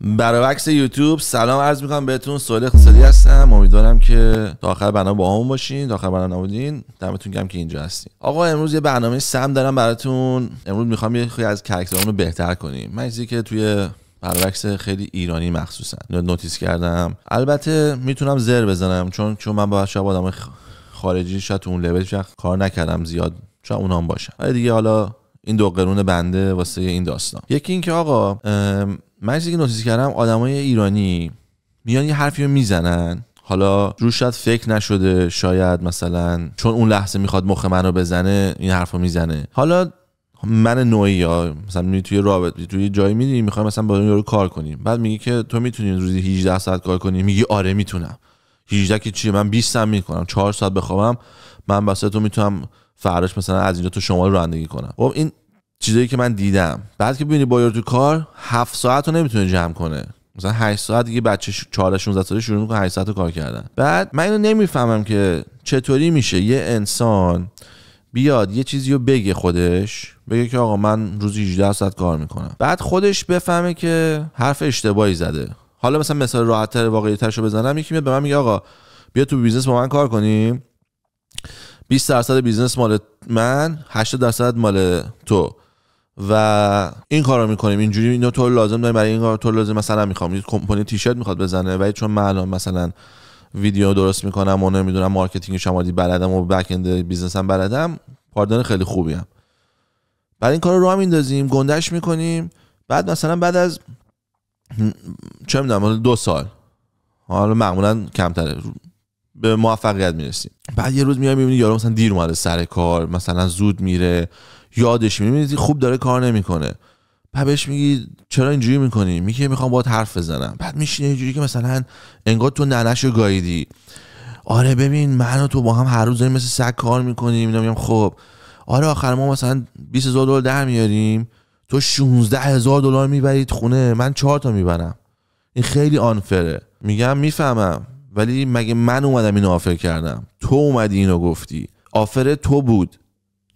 برعکس یوتیوب سلام عرض میکنم بهتون سوال اقتصادی هستم امیدوارم که تا آخر برنامه با هم باشین تا آخر برنامه نبودین دمتون گم که اینجا هستین آقا امروز یه برنامه سم دارم براتون امروز میخوام یه خیلی از کرکتران رو بهتر کنیم من چیزی که توی برعکس خیلی ایرانی مخصوصا نوتیس کردم البته میتونم زر بزنم چون چون من با شب آدم خارجی شاید اون لول کار نکردم زیاد چون اونام باشه دیگه حالا این دو قرون بنده واسه این داستان یکی اینکه آقا من چیزی که نوتیس کردم آدمای ایرانی میان یه حرفی رو میزنن حالا روشت فکر نشده شاید مثلا چون اون لحظه میخواد مخ من رو بزنه این حرف رو میزنه حالا من نوعی یا مثلا می توی رابط توی جایی میری میخوای مثلا با رو کار کنیم بعد میگی که تو میتونی روزی 18 ساعت کار کنی میگی آره میتونم 18 که چیه من 20 ساعت میکنم 4 ساعت بخوابم من واسه تو میتونم فرداش مثلا از اینجا تو شمال رانندگی کنم خب این چیزایی که من دیدم بعد که ببینی بایر تو کار هفت ساعت رو نمیتونه جمع کنه مثلا 8 ساعت دیگه بچه 4 16 ساله شروع میکنه 8 ساعت کار کردن بعد من اینو نمیفهمم که چطوری میشه یه انسان بیاد یه چیزی رو بگه خودش بگه که آقا من روزی 18 ساعت کار میکنم بعد خودش بفهمه که حرف اشتباهی زده حالا مثلا مثال راحت تر واقعی ترشو بزنم یکی میاد به من میگه آقا بیا تو بیزنس با من کار کنیم 20 درصد بیزنس مال من 80 درصد مال تو و این رو میکنیم اینجوری اینو تو لازم داریم برای این کار تو لازم مثلا میخوام یه کمپانی تیشرت میخواد بزنه ولی چون من مثلا ویدیو درست میکنم و نمیدونم مارکتینگ شمادی بلدم و بک اند بیزنسم بلدم پاردن خیلی خوبی هم. بعد این کار رو هم میندازیم گندش میکنیم بعد مثلا بعد از چه میدونم دو سال حالا معمولا کمتره به موفقیت میرسیم بعد یه روز میای میبینی یارو مثلا دیر اومده سر کار مثلا زود میره یادش میمیدی خوب داره کار نمیکنه بعد بهش میگی چرا اینجوری میکنی میگه میخوام باهات حرف بزنم بعد میشینه اینجوری که مثلا انگار تو ننش و گاییدی آره ببین من و تو با هم هر روز داریم مثل سگ کار میکنیم اینا میگم خب آره آخر ما مثلا 20000 دلار در میاریم تو 16000 دلار میبرید خونه من 4 تا میبرم این خیلی آنفره میگم میفهمم ولی مگه من اومدم اینو آفر کردم تو اومدی اینو گفتی آفر تو بود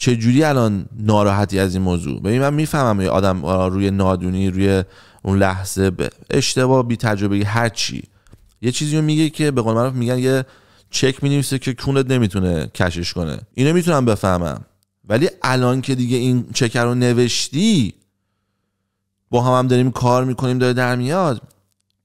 چجوری الان ناراحتی از این موضوع ببین من میفهمم یه آدم روی نادونی روی اون لحظه به اشتباه بی تجربه هر چی یه چیزی رو میگه که به قول معروف میگن یه چک مینویسه که کونت نمیتونه کشش کنه اینو میتونم بفهمم ولی الان که دیگه این چک رو نوشتی با هم هم داریم کار میکنیم داره در میاد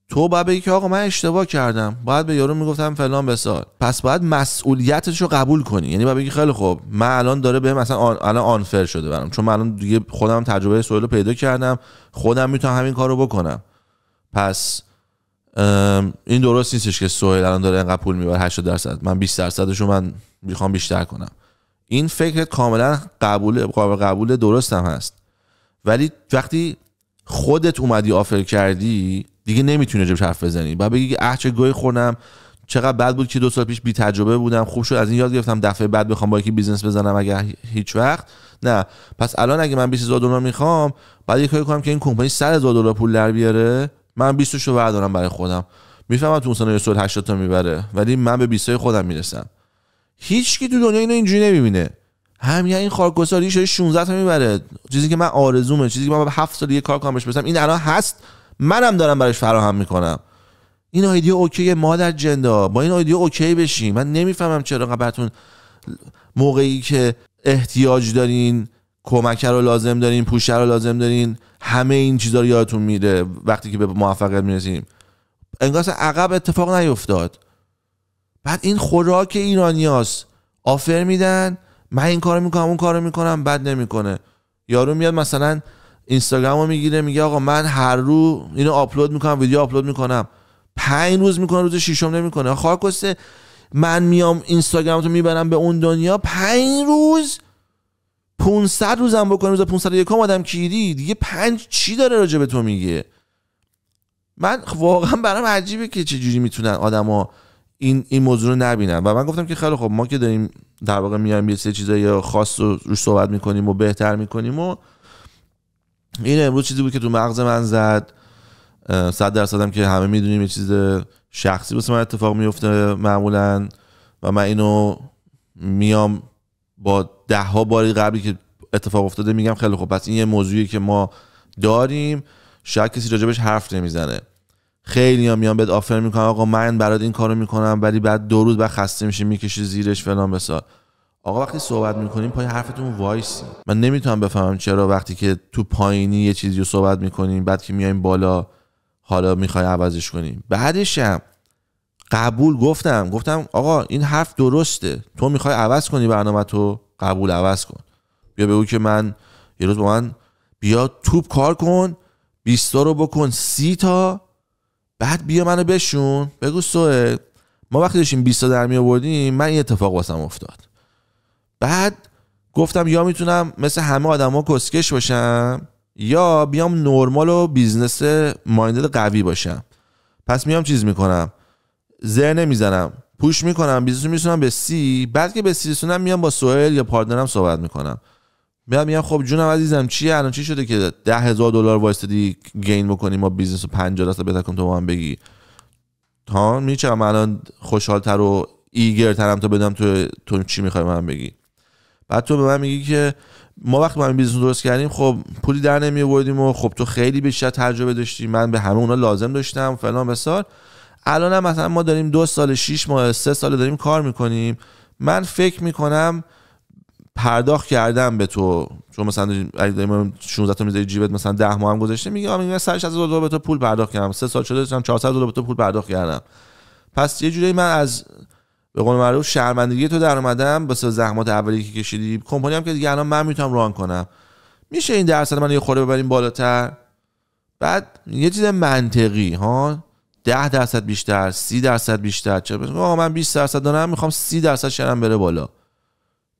تو باید بگی که آقا من اشتباه کردم باید به یارو میگفتم فلان بسار پس باید مسئولیتش رو قبول کنی یعنی باید بگی خیلی خوب من الان داره به مثلا الان آنفر شده برم چون من الان دیگه خودم تجربه سویل رو پیدا کردم خودم میتونم همین کار رو بکنم پس این درست نیستش که سویل الان داره انقدر پول میبره 80 درصد من 20 درصدش رو من میخوام بیشتر کنم این فکرت کاملا قبول قابل قبول درستم هست ولی وقتی خودت اومدی آفر کردی دیگه نمیتونه راجبش حرف بزنی و بگی اه چه گوی خوردم چقدر بد بود که دو سال پیش بی تجربه بودم خوب شد از این یاد گرفتم دفعه بعد بخوام با یکی بیزنس بزنم اگر هیچ وقت نه پس الان اگه من 20000 دلار میخوام بعد یه کاری کنم که این کمپانی 100000 دلار پول در بیاره من 20 رو بردارم برای خودم میفهمم تو اون سال 80 تا میبره ولی من به 20 خودم میرسم هیچ کی تو دنیا اینو اینجوری نمیبینه همین این خارکساری شده 16 تا میبره چیزی که من آرزومه چیزی که من 7 سال یه کار کنم بهش این الان هست منم دارم براش فراهم میکنم این آیدیا اوکیه مادر جندا با این آیدیا اوکی بشین من نمیفهمم چرا قبلتون موقعی که احتیاج دارین کمک رو لازم دارین پوشه رو لازم دارین همه این چیزا رو یادتون میره وقتی که به موفقیت میرسیم انگار عقب اتفاق نیفتاد بعد این خوراک ایرانیاست آفر میدن من این کارو میکنم اون کارو میکنم بعد نمیکنه یارو میاد مثلا اینستاگرامو میگیره میگه آقا من هر رو اینو آپلود میکنم ویدیو آپلود میکنم پنج روز میکنه روز ششم نمیکنه خاکسته من میام اینستاگرام تو میبرم به اون دنیا پنج روز 500 روزم بکنم روز 501 آدم کیری دیگه پنج چی داره راجع به تو میگه من واقعا برام عجیبه که چه جوری میتونن آدما این این موضوع رو نبینن و من گفتم که خیلی خب ما که داریم در واقع میایم یه سری چیزای خاص رو روش صحبت میکنیم و بهتر میکنیم و این امروز چیزی بود که تو مغز من زد صد درصدم که همه میدونیم یه چیز شخصی واسه من اتفاق میفته معمولا و من اینو میام با ده ها باری قبلی که اتفاق افتاده میگم خیلی خوب پس این یه موضوعی که ما داریم شاید کسی راجبش حرف نمیزنه خیلی هم میان بهت آفر میکنم آقا من برات این کارو میکنم ولی بعد دو روز بعد خسته میشه میکشی زیرش فلان بسار آقا وقتی صحبت میکنیم پای حرفتون وایسی من نمیتونم بفهمم چرا وقتی که تو پایینی یه چیزی رو صحبت میکنیم بعد که میایم بالا حالا میخوای عوضش کنیم بعدش هم قبول گفتم گفتم آقا این حرف درسته تو میخوای عوض کنی برنامه تو قبول عوض کن بیا بگو که من یه روز با من بیا توپ کار کن بیستا رو بکن سی تا بعد بیا منو بشون بگو سوه ما وقتی داشتیم 20 در آوردیم من این اتفاق واسم افتاد بعد گفتم یا میتونم مثل همه آدما کسکش باشم یا بیام نرمال و بیزنس مایندد قوی باشم پس میام چیز میکنم زر میزنم پوش میکنم بیزنس میسونم به سی بعد که به سی رسونم میام با سوهل یا پاردنم صحبت میکنم میام میام خب جونم عزیزم چیه الان چی شده که ده هزار دلار وایستدی گین بکنیم ما بیزنس رو 50 دست کن تو با هم بگی تا میچم الان خوشحالتر و ایگرترم تا بدم تو تو چی میخوای من بگی بعد تو به من میگی که ما وقتی ما بیزنس درست کردیم خب پولی در نمی آوردیم و خب تو خیلی بیشتر تجربه داشتی من به همه اونا لازم داشتم فلان بسار الان هم مثلا ما داریم دو سال شیش ماه سه سال داریم کار میکنیم من فکر میکنم پرداخت کردم به تو چون مثلا اگه 16 تا میذاری جیبت مثلا 10 ماه هم گذشته میگه آ میگه 160 دلار به تو پول پرداخت کردم سه سال شده داشتم 400 دلار به تو پول پرداخت کردم پس یه جوری من از به قول معروف شرمندگی تو در اومدم بس زحمات اولی که کشیدی کمپانی هم که دیگه الان من میتونم ران کنم میشه این درصد من یه خورده ببریم بالاتر بعد یه چیز منطقی ها 10 درصد بیشتر 30 درصد بیشتر چرا من 20 درصد دارم میخوام 30 درصد شرم بره بالا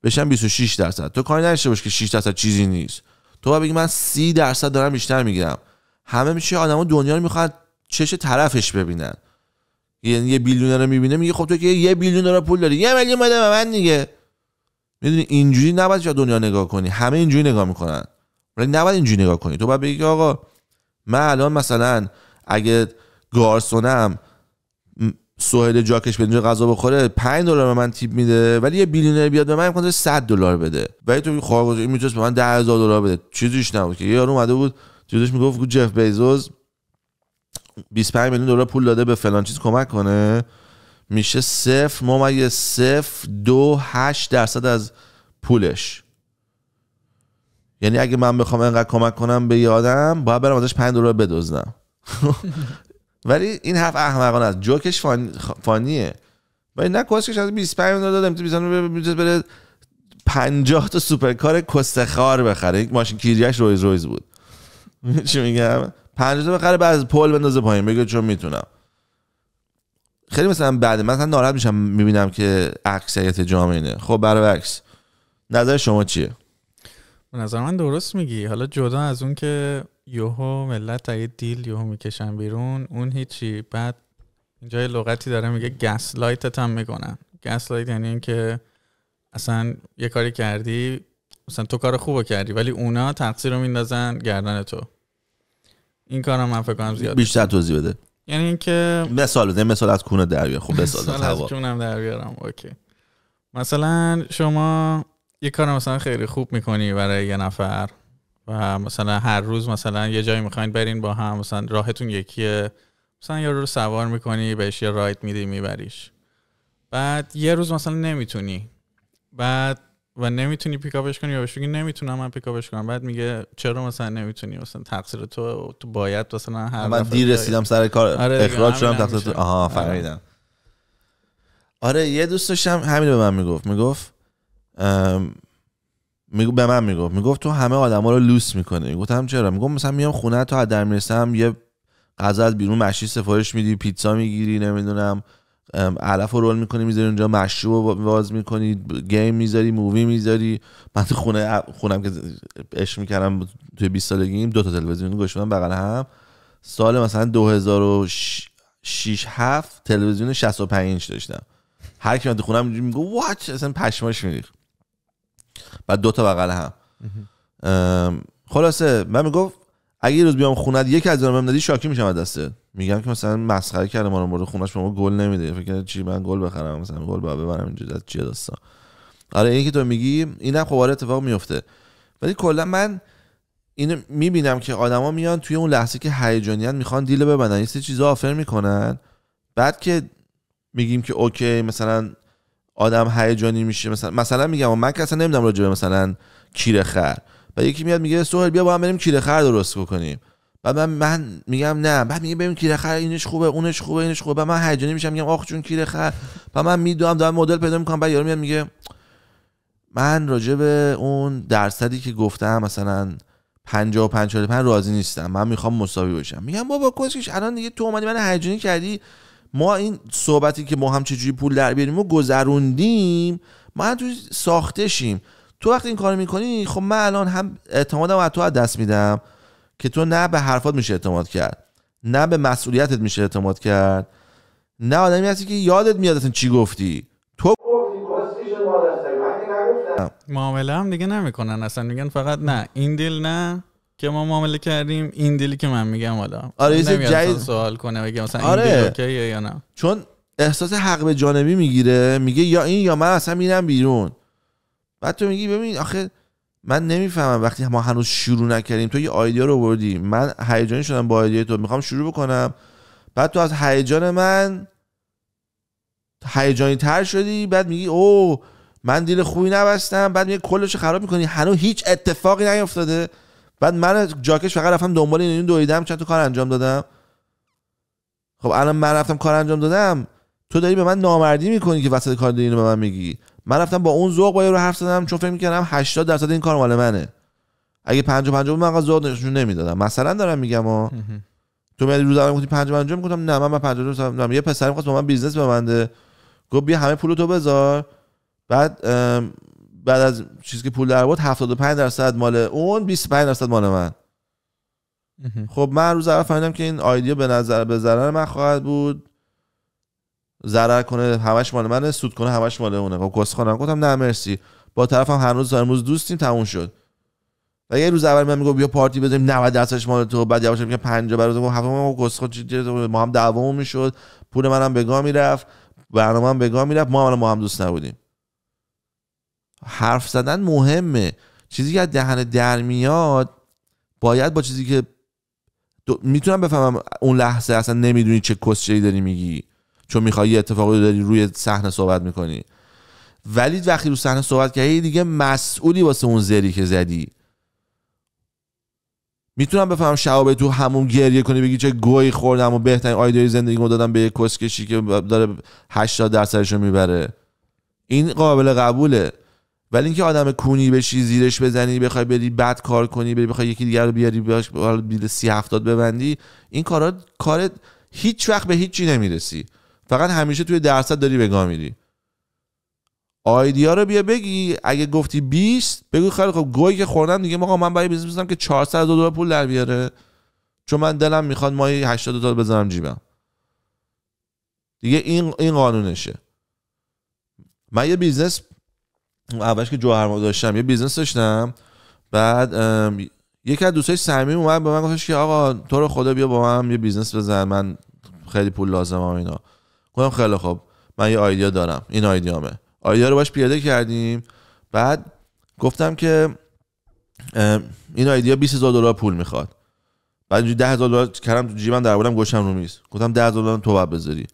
بشم 26 درصد تو کاری نداشته باش که 6 درصد چیزی نیست تو بگی من 30 درصد دارم بیشتر میگیرم همه میشه آدمو دنیا رو میخواد چش طرفش ببینن یعنی یه بیلیونر رو میبینه میگه خب تو که یه بیلیون رو پول داری یه میلیون بده به من دیگه میدونی اینجوری نباید چه دنیا نگاه کنی همه اینجوری نگاه میکنن ولی نباید اینجوری نگاه کنی تو باید بگی آقا من الان مثلا اگه گارسونم سهل جاکش به اینجا غذا بخوره 5 دلار به من تیپ میده ولی یه بیلیونر بیاد به من میگه 100 دلار بده ولی تو خواهر میتونست به من 10000 دلار بده چیزیش نبود که یارو اومده بود چیزش میگفت جف بیزوس 25 میلیون دلار پول داده به فلان چیز کمک کنه میشه صفر ممیز صفر دو هشت درصد از پولش یعنی اگه من بخوام انقدر کمک کنم به یادم باید برم ازش 5 دلار بدزدم ولی این حرف احمقانه است جوکش فان... فانیه ولی نه کسکش از 25 میلیون دادم میتونه بره 50 تا سوپرکار کستخار بخره ماشین کیریش رویز رویز بود چی میگم پنجره بخره بعد از پل بندازه پایین بگه چون میتونم خیلی مثلا بعد مثلا ناراحت میشم میبینم که اکثریت جامعه اینه خب برعکس نظر شما چیه به نظر من درست میگی حالا جدا از اون که یوهو ملت یه دیل یوهو میکشن بیرون اون هیچی بعد اینجا یه لغتی داره میگه گس لایتت هم میکنن گس لایت یعنی که اصلا یه کاری کردی مثلا تو کار خوبو کردی ولی اونا تقصیر رو میندازن گردن تو این کارم من فکر کنم زیاد بیشتر توضیح بده یعنی اینکه مثال بده مثال از کونه در بیار خب مثال از کونم در بیارم اوکی مثلا شما یه کار مثلا خیلی خوب میکنی برای یه نفر و مثلا هر روز مثلا یه جایی میخواین برین با هم مثلا راهتون یکیه مثلا یه رو سوار میکنی بهش یه رایت میدی میبریش بعد یه روز مثلا نمیتونی بعد و نمیتونی پیکاپش کنی یا بهش بگی نمیتونم من پیکاپش کنم بعد میگه چرا مثلا نمیتونی مثلا تقصیر تو تو باید مثلا هر من دیر رسیدم سر کار آره اخراج شدم تقصیر تو آها آره. فهمیدم آره. یه دوست داشتم همین به من میگفت میگفت میگو به من میگفت میگفت تو همه آدما رو لوس میکنی گفتم چرا میگم مثلا میام خونه تو از در میرسم یه غذا از بیرون مشی سفارش میدی پیتزا میگیری نمیدونم علف رو رول میکنی میذاری اونجا مشروب باز میکنی گیم میذاری مووی میذاری من تو خونه خونم که عشق میکردم توی 20 سالگیم دو تا تلویزیون گوشمن بغل هم سال مثلا 2006 هفت تلویزیون 65 اینچ داشتم هر کی من تو خونم میگه واچ اصلا پشماش میریخت بعد دو تا بغل هم خلاصه من میگفت اگه یه روز بیام خونه یکی از بهم ندی شاکی میشم از دسته میگم که مثلا مسخره کرده ما رو برو به ما گل نمیده فکر چی من گل بخرم مثلا گل ببرم اینجوری از داستان آره اینی که تو میگی اینم خب آره اتفاق میفته ولی کلا من اینو میبینم که آدما میان توی اون لحظه که هیجانیت میخوان دیل ببندن یه سری چیزا آفر میکنن بعد که میگیم که اوکی مثلا آدم هیجانی میشه مثلا مثلا میگم من که اصلا نمیدونم راجع مثلا کیره خر و یکی میاد میگه سهر بیا با هم بریم کیره خر درست بکنیم بعد من, من میگم نه بعد میگه بریم کیره خر اینش خوبه اونش خوبه اینش خوبه من هیجانی میشم میگم آخ جون کیره خر و من میدوام دارم مدل پیدا میکنم بعد یارو میاد میگه من راجع به اون درصدی که گفتم مثلا 55 45 راضی نیستم من میخوام مساوی باشم میگم بابا کوشش الان دیگه تو اومدی من هیجانی کردی ما این صحبتی که ما هم چجوری پول در بیاریم و گذروندیم ما تو ساختشیم تو وقتی این کار میکنی خب من الان هم اعتمادم از تو دست میدم که تو نه به حرفات میشه اعتماد کرد نه به مسئولیتت میشه اعتماد کرد نه آدمی هستی که یادت میاد اصلا چی گفتی تو معامله هم دیگه نمیکنن اصلا میگن فقط نه این دیل نه که ما معامله کردیم این دیلی که من میگم حالا آره جدید سوال کنه بگه مثلا آره. این دیل اوکیه یا نه چون احساس حق به جانبی میگیره میگه یا این یا من اصلا میرم بیرون بعد تو میگی ببین آخه من نمیفهمم وقتی ما هنوز شروع نکردیم تو یه آیدیا رو بردی من هیجانی شدم با آیدیا تو میخوام شروع بکنم بعد تو از هیجان من هیجانی تر شدی بعد میگی او من دیل خوبی نبستم بعد میگه کلش خراب میکنی هنوز هیچ اتفاقی نیفتاده بعد من جاکش فقط رفتم دنبال این دویدم چند تا کار انجام دادم خب الان من رفتم کار انجام دادم تو داری به من نامردی میکنی که وسط کار داری به من میگی من رفتم با اون ذوق با رو حرف زدم چون فکر میکردم 80 درصد این کار مال منه اگه و 5 من قضا نشون نمیدادم مثلا دارم میگم ها تو میاد روز اول گفتی و 5 میگفتم نه من با و 5 یه پسر میخواست با من بیزنس ببنده گفت بیا همه پول تو بذار بعد بعد از چیزی که پول در بود 75 درصد مال اون 25 درصد مال من خب من روز اول فهمیدم که این آیدیا به نظر به ضرر من خواهد بود ضرر کنه همش مال منه سود کنه همش مال اونه خب گسخانم گفتم نه مرسی با طرفم هنوز تا امروز دوستیم تموم شد و یه روز اول من میگم بیا پارتی بزنیم 90 درصدش مال تو بعد یواش میگم 50 برات گفتم هفتم ما گسخا ما هم دعوامون میشد پول منم به گا میرفت برنامه هم به گا میرفت ما هم ما هم دوست نبودیم حرف زدن مهمه چیزی که از دهن در میاد باید با چیزی که میتونم بفهمم اون لحظه اصلا نمیدونی چه ای داری میگی چون میخوای یه اتفاقی داری روی صحنه صحبت میکنی ولی وقتی رو صحنه صحبت کردی دیگه مسئولی واسه اون زری که زدی میتونم بفهم شبابه تو همون گریه کنی بگی چه گوی خوردم و بهترین آیدای رو دادم به یه کسکشی که داره 80 درصدشو میبره این قابل قبوله ولی اینکه آدم کونی بشی زیرش بزنی بخوای بری بد کار کنی بری بخوای یکی دیگر بیاری بیاش بیل سی هفتاد ببندی این کارا کارت هیچ وقت به هیچی نمیرسی فقط همیشه توی درصد داری بگاه میری آیدیا رو بیا بگی اگه گفتی 20 بگو خیلی خب گوی که خوردم دیگه آقا من برای بیزنس که 400 دلار پول در بیاره چون من دلم میخواد مایی 80 دلار بزنم جیبم دیگه این این قانونشه من یه بیزنس اولش که جوهرما داشتم یه بیزنس داشتم بعد یکی از دوستای سمی اومد به من گفتش که آقا تو رو خدا بیا با من یه بیزنس بزن من خیلی پول لازمه اینا گفتم خیلی خوب من یه آیدیا دارم این آیدیامه آیدیا رو باش پیاده کردیم بعد گفتم که این آیدیا 20000 دلار پول میخواد بعد 10000 دلار کردم تو جیبم در بودم گوشم رو میز گفتم 10 دلار تو بعد بذاری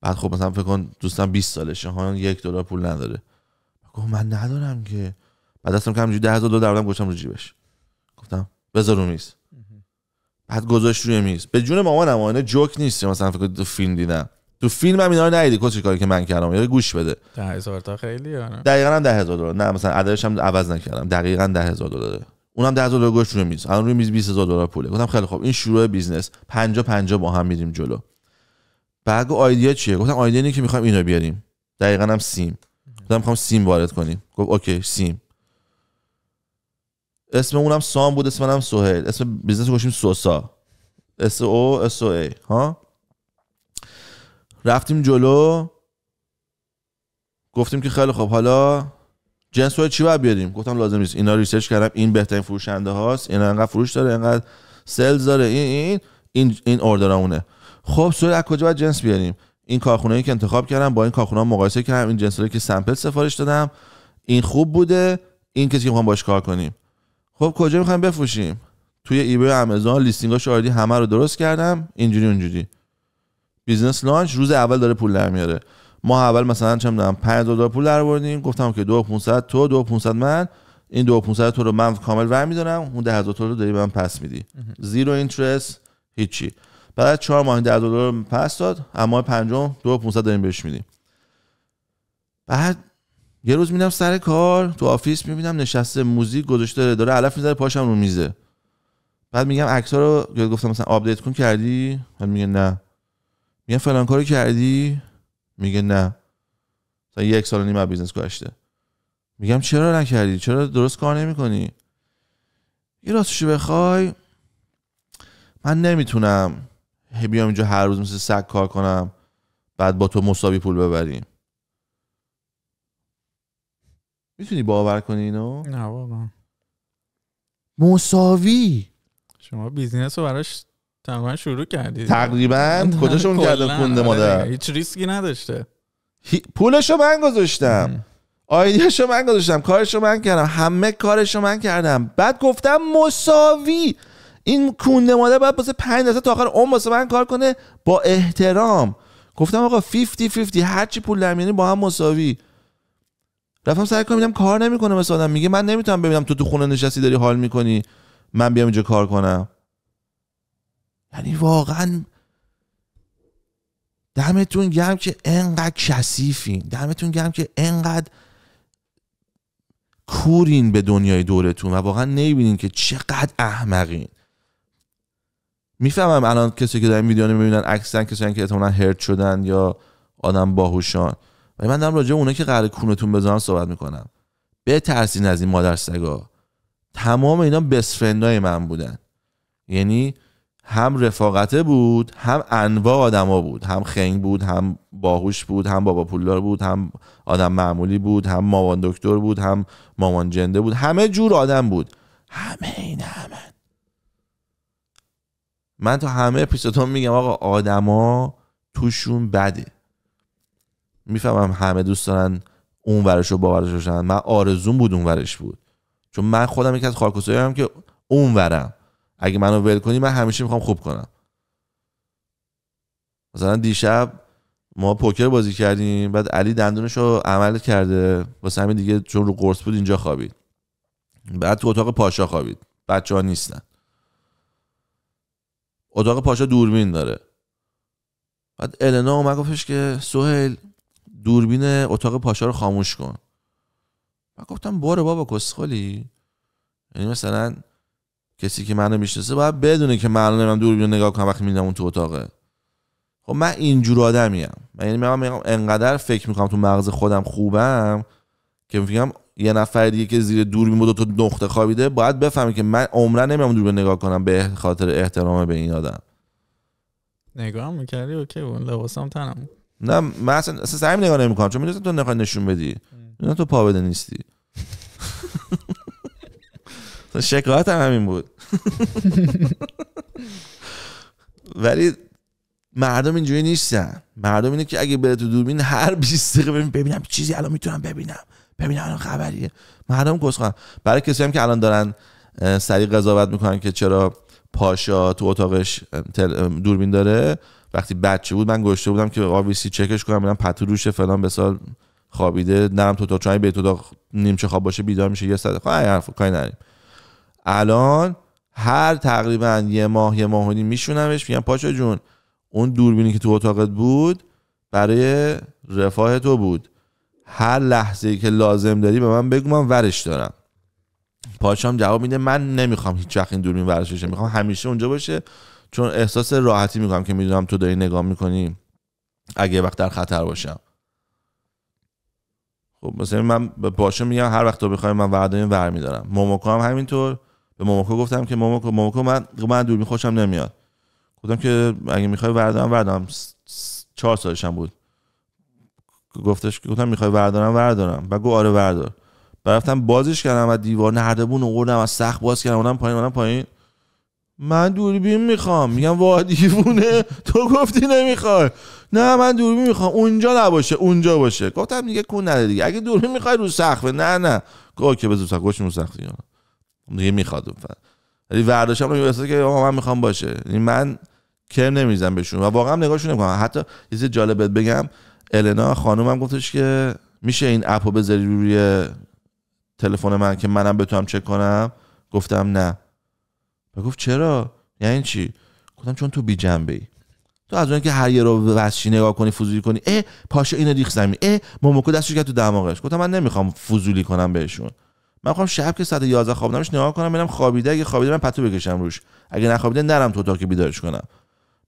بعد خب مثلا فکر کن دوستم 20 سالشه ها یک دلار پول نداره گفت من ندارم که بعد دستم کم 10002 10000 دلار دادم گوشم رو جیبش گفتم بذار رو میز بعد گذاشت روی میز به جون مامانم آنه جوک نیست مثلا فکر فیلم دیدم تو فیلم هم اینا رو ندیدی کسی کاری که من کردم یا گوش بده 10000 تا خیلی آره دقیقاً هم 10000 دلار نه مثلا عددش هم عوض نکردم دقیقاً 10000 دلار اونم 10000 دلار گوش روی میز الان روی میز 20000 دلار پوله گفتم خیلی خوب این شروع بیزنس 50 50 با هم میریم جلو بعد آیدیا چیه گفتم آیدیا اینه که میخوام اینو بیاریم دقیقاً هم سیم گفتم میخوام سیم وارد کنیم گفت اوکی سیم اسم اونم سام بود اسم منم سهیل اسم بیزنس گوشیم سوسا اس او اس او ای ها رفتیم جلو گفتیم که خیلی خب حالا جنس رو چی باید بیاریم گفتم لازم نیست اینا ریسرچ کردم این بهترین فروشنده هاست اینا انقدر فروش داره انقدر سلز داره این این این این خب سوال از کجا باید جنس بیاریم این کارخونه که انتخاب کردم با این کارخونه مقایسه کردم این جنس که سمپل سفارش دادم این خوب بوده این کسی که میخوام باش کار کنیم خب کجا میخوایم بفروشیم توی ایبی آمازون لیستینگاش آردی همه رو درست کردم اینجوری اونجوری بیزنس لانچ روز اول داره پول در میاره ما اول مثلا چه میدونم 5 دلار پول در آوردیم گفتم که 2500 تو 2500 من این 2500 تو رو من کامل ور میدارم اون 10000 تو رو داری به من پس میدی زیرو اینترست هیچی بعد از 4 ماه 10 دلار پس داد اما پنجم 2500 داریم بهش میدیم بعد یه روز میدم سر کار تو آفیس میبینم نشسته موزیک گذاشته داره, داره علف میذاره پاشم رو میزه بعد میگم عکس رو گفتم مثلا آپدیت کن کردی بعد میگه نه میگن فلان کارو کردی میگه نه مثلا یک سال و نیم از بیزنس گذشته میگم چرا نکردی چرا درست کار نمیکنی یه راستش بخوای من نمیتونم بیام اینجا هر روز مثل سگ کار کنم بعد با تو مساوی پول ببریم میتونی باور کنی اینو نه مساوی شما بیزینس رو براش تمام شروع کردی تقریبا کجاشون کرده پونده آره، مادر هیچ ریسکی نداشته پولشو من گذاشتم آیدیاشو من گذاشتم کارشو من کردم همه کارشو من کردم بعد گفتم مساوی این کونده ماده باید واسه 5 درصد تا آخر عمر واسه من کار کنه با احترام گفتم آقا 50 50 هرچی چی پول در یعنی با هم مساوی رفتم سعی کنم دیدم کار نمیکنه مثلا میگه من نمیتونم ببینم تو تو خونه نشستی داری حال میکنی من بیام اینجا کار کنم یعنی واقعا دمتون گرم که انقدر کسیفین دمتون گرم که انقدر کورین به دنیای دورتون و واقعا نمیبینین که چقدر احمقین میفهمم الان کسی که این ویدیو میبینن اکثرا کسایی که احتمالاً هرد شدن یا آدم باهوشان و من دارم راجع اونایی که قرار کونتون بذارم صحبت میکنم بترسین از این مادر سگا تمام اینا بسفندای من بودن یعنی هم رفاقته بود هم انواع آدما بود هم خنگ بود هم باهوش بود هم بابا پولدار بود هم آدم معمولی بود هم مامان دکتر بود هم مامان جنده بود همه جور آدم بود همه این همه من تا همه اپیزودام میگم آقا آدما توشون بده میفهمم همه دوست دارن اون ورش رو باورش باشن من آرزون بود اون ورش بود چون من خودم یکی از خاکوسایی هم که اون ورم اگه منو ول کنی من همیشه میخوام خوب کنم مثلا دیشب ما پوکر بازی کردیم بعد علی دندونش رو عمل کرده واسه همین دیگه چون رو قرص بود اینجا خوابید بعد تو اتاق پاشا خوابید بچه ها نیستن اتاق پاشا دوربین داره بعد النا اومد گفتش که سهیل دوربین اتاق پاشا رو خاموش کن من گفتم باره بابا کسخلی یعنی مثلا کسی که منو میشناسه باید بدونه که من الان دوربین نگاه کنم وقتی میدم اون تو اتاقه خب من اینجور آدمیم من یعنی من انقدر فکر میکنم تو مغز خودم خوبم که میگم یه نفر دیگه که زیر دور بود و تو نقطه خوابیده باید بفهمی که من عمرا نمیام به نگاه کنم به خاطر احترام به این آدم نگاه میکردی اوکی اون لباسام تنم نه من اصلا, سعی نگاه نمیکنم چون میدونستم تو نخواهی نشون بدی نه تو پا بده نیستی شکایت هم همین بود ولی مردم اینجوری نیستن مردم اینه که اگه بره تو دوربین هر 20 دقیقه ببینم چیزی الان میتونم ببینم ببینم الان خبریه مردم گس برای کسی هم که الان دارن سریع قضاوت میکنن که چرا پاشا تو اتاقش دوربین داره وقتی بچه بود من گشته بودم که سی چکش کنم ببینم پتو فلان به سال خوابیده نرم تو تا چای به تو نیم چه خواب باشه بیدار میشه یه سر خب حرف کاری نریم الان هر تقریبا یه ماه یه ماه میشونمش میگم پاشا جون اون دوربینی که تو اتاقت بود برای رفاه تو بود هر لحظه ای که لازم داری به من بگو من ورش دارم پاشام جواب میده من نمیخوام هیچ وقت این دوربین ورش بشه میخوام همیشه اونجا باشه چون احساس راحتی میکنم که میدونم تو داری نگاه میکنی اگه وقت در خطر باشم خب مثلا من به پاشا میگم هر وقت تو بخوای من وعده این ور میدارم موموکو هم همینطور به ماموکو گفتم که ماموکو ماموکو من من دوربین خوشم نمیاد گفتم که اگه میخوای وردارم وردارم چهار سالشم بود گفتش گفتم میخوای وردارم وردارم و گو آره وردار رفتم بازش کردم و دیوار نردبون آوردم از سخت باز کردم اونم پایین اونم پایین من دوربین میخوام میگم وا دیوونه تو گفتی نمیخوای نه من دوربین میخوام اونجا نباشه اونجا باشه گفتم دیگه کون نده دیگه اگه دوربین میخوای رو سقف نه نه گفت که بذار سقف گوش رو دیگه میخواد اون ولی ورداشم رو که آقا من میخوام باشه یعنی من کرم نمیزنم بهشون و واقعا نگاهشون نمیکنم حتی یه چیز جالب بگم النا خانومم گفتش که میشه این اپو بذاری روی تلفن من که منم بتونم چک کنم گفتم نه و گفت چرا یعنی چی گفتم چون تو بی جنبه ای تو از اون که هر یه رو وسشی نگاه کنی فضولی کنی ای پاشا اینو دیخ زمین ا موموکو دستش که تو دماغش گفتم من نمیخوام فضولی کنم بهشون من میخوام شب که ساعت 11 خواب نمیش نگاه کنم ببینم خوابیده اگه خوابیده من پتو بکشم روش اگه نخوابیده نرم تو که بیدارش کنم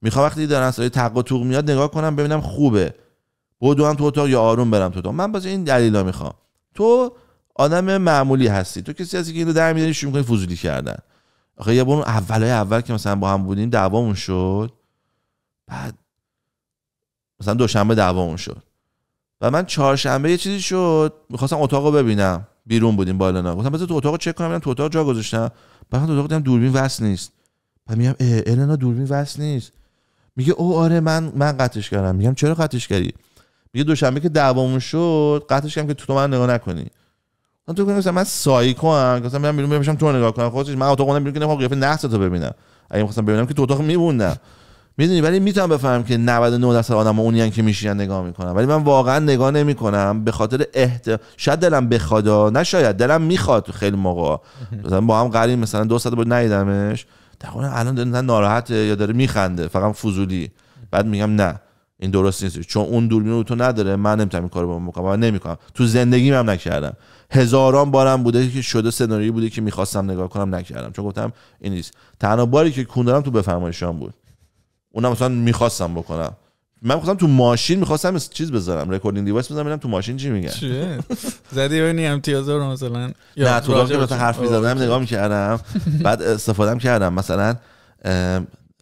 میخوام وقتی دارن صدای تق و توق میاد نگاه کنم ببینم خوبه بودو هم تو اتاق یا آروم برم تو اتاق من باز این دلیلا میخوام تو آدم معمولی هستی تو کسی هستی که اینو در میاری شروع میکنی فضولی کردن آخه یه بون اولای اول که مثلا با هم بودیم دعوامون شد بعد مثلا دوشنبه دعوامون شد و من چهارشنبه یه چیزی شد میخواستم اتاقو ببینم بیرون بودیم بالا نه گفتم بذار تو اتاق چک کنم تو اتاق جا گذاشتم بعد تو اتاق دیدم دوربین وصل نیست بعد میگم النا دوربین وصل نیست میگه او آره من من قطعش کردم میگم چرا قطعش کردی میگه دوشنبه که دعوامون شد قطعش کردم که تو, تو من نگاه نکنی من تو گفتم من سایکو ام گفتم میرم بیرون میشم تو نگاه کنم خودش خب، من اتاق اونم بیرون که قیافه نحس تو ببینم اگه میخواستم ببینم که تو اتاق میموندم میدونی ولی میتونم بفهمم که 99 درصد آدم اونیان که میشین نگاه میکنن ولی من واقعا نگاه نمیکنم به خاطر احت... شاید دلم بخواد نه شاید دلم میخواد خیلی موقع مثلا با هم قریم مثلا دو ساعت بود ندیدمش در الان داره ناراحته یا داره میخنده فقط فضولی بعد میگم نه این درست نیست چون اون دوربین رو تو نداره من نمیتونم این کارو با موقع نمیکنم تو زندگیم هم نکردم هزاران بارم بوده که شده سناریویی بوده که میخواستم نگاه کنم نکردم چون گفتم این نیست تنها باری که کون تو بفرمایشان بود اونم مثلا میخواستم بکنم من میخواستم تو ماشین میخواستم چیز بذارم رکوردینگ دیوایس بذارم ببینم تو ماشین چی میگن چیه زدی ببینی امتیاز رو مثلا نه تو که مثلا حرف میزدم نگاه میکردم بعد استفاده کردم مثلا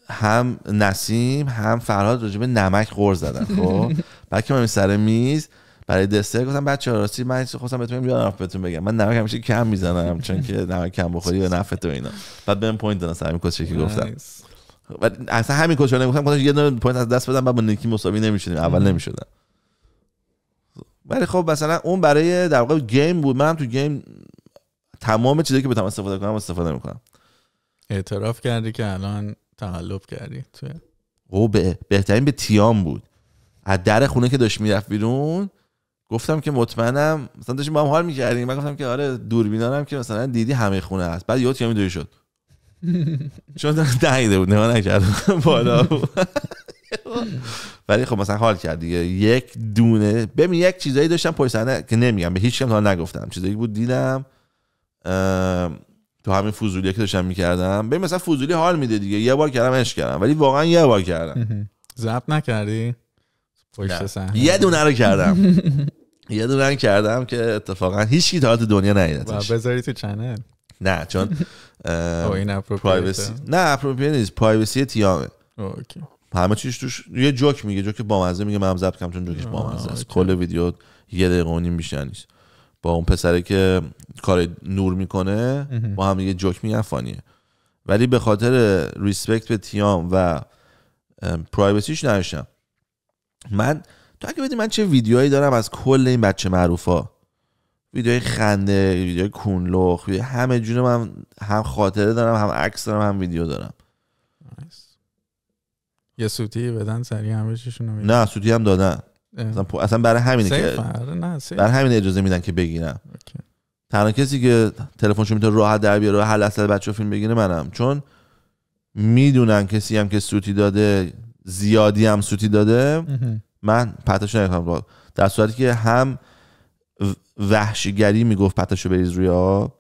هم نسیم هم فرهاد راجبه نمک غور زدن خب بعد که من سر میز برای دسته گفتم بچه راستی من خواستم بهتون یادم رفت بهتون بگم من نمک همیشه کم میزنم چون که نمک کم بخوری به نفع و اینا بعد بهم پوینت دادن سر گفتم و اصلا همین کوچو نمیگفتم خودش یه دونه پوینت از دست بدم بعد با نیکی مساوی نمیشدیم اول نمیشدن ولی خب مثلا اون برای در واقع گیم بود منم تو گیم تمام چیزی که بتونم استفاده کنم استفاده میکنم اعتراف کردی که الان تعلب کردی تو او به بهترین به تیام بود از در خونه که داشت میرفت بیرون گفتم که مطمئنم مثلا داشتیم با هم حال میکردیم من گفتم که آره دوربینارم که مثلا دیدی همه خونه است. بعد یاد تیامی دوری شد چون دقیقه بود نگاه نکردم بالا ولی خب مثلا حال کرد دیگه یک دونه ببین یک چیزایی داشتم پشت که نمیگم به هیچ کم تا نگفتم چیزایی بود دیدم تو همین فضولی که داشتم میکردم ببین مثلا فضولی حال میده دیگه یه بار کردم اش کردم ولی واقعا یه بار کردم زب نکردی پشت یه دونه رو کردم یه دونه کردم که اتفاقا هیچ کی تا دنیا ندیدتش بذاری تو چنل نه چون پرایوسی نه اپروپریت نیست پرایوسی تیامه همه چیش توش یه جوک میگه جوک مزه میگه منم ضبط کم چون جوکش مزه است کل ویدیو یه دقیقه و نیم با اون پسره که کار نور میکنه با هم یه جوک میگه فانیه ولی به خاطر ریسپکت به تیام و پرایوسیش نشم من تو اگه بدی من چه ویدیوهایی دارم از کل این بچه معروفا ویدیوی خنده ویدیوهای کونلخ ویدیو همه جونه من هم خاطره دارم هم عکس دارم هم ویدیو دارم یه سوتی بدن سریع همه نه سوتی هم دادن اصلا برای همینه که آره، برای همین اجازه میدن که بگیرم تنها کسی که تلفنشو میتونه راحت در بیاره هر لحظه بچه فیلم بگیره منم چون میدونن کسی هم که سوتی داده زیادی هم سوتی داده من پتش نکنم در صورتی که هم وحشیگری میگفت پتشو بریز روی آب